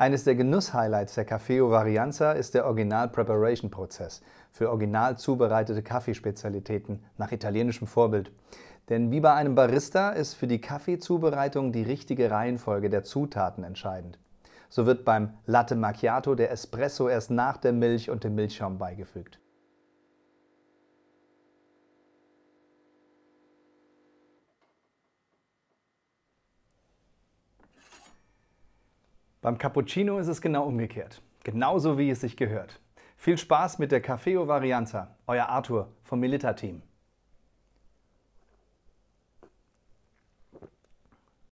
Eines der Genuss-Highlights der Cafeo Varianza ist der Original-Preparation-Prozess für original zubereitete Kaffeespezialitäten nach italienischem Vorbild. Denn wie bei einem Barista ist für die Kaffeezubereitung die richtige Reihenfolge der Zutaten entscheidend. So wird beim Latte Macchiato der Espresso erst nach der Milch und dem Milchschaum beigefügt. Beim Cappuccino ist es genau umgekehrt. Genauso wie es sich gehört. Viel Spaß mit der Cafeo Varianta. Euer Arthur vom Melitta Team.